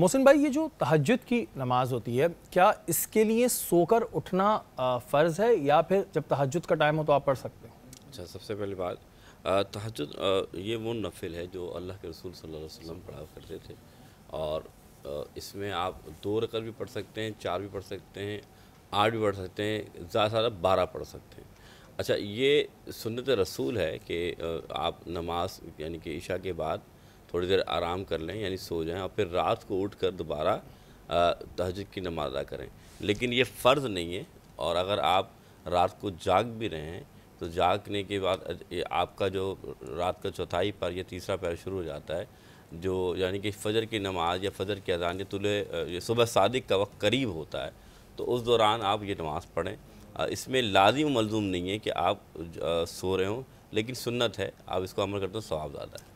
मोहसिन भाई ये जो तहजद की नमाज होती है क्या इसके लिए सोकर उठना फ़र्ज़ है या फिर जब तहजद का टाइम हो तो आप पढ़ सकते हैं अच्छा सबसे पहली बात तहजद ये वो नफिल है जो अल्लाह के रसूल सल्लल्लाहु अलैहि वसल्लम पढ़ा करते थे और इसमें आप दो रकर भी पढ़ सकते हैं चार भी पढ़ सकते हैं आठ भी पढ़ सकते हैं ज़्यादा सारा बारह पढ़ सकते हैं अच्छा ये सुनत रसूल है कि आप नमाज यानी कि ईशा के बाद थोड़ी देर आराम कर लें यानी सो जाएं और फिर रात को उठ कर दोबारा तहजद की नमाज अदा करें लेकिन ये फ़र्ज़ नहीं है और अगर आप रात को जाग भी रहे हैं तो जागने के बाद आपका जो रात का चौथाई पर या तीसरा पैर शुरू हो जाता है जो यानी कि फजर की नमाज या फजर की अजान तुले सुबह सादिक का वक्त करीब होता है तो उस दौरान आप ये नमाज़ पढ़ें इसमें लाजिम मलजूम नहीं है कि आप सो रहे हों लेकिन सुन्नत है आप इसको अमल करते हो स्वाब ज़्यादा है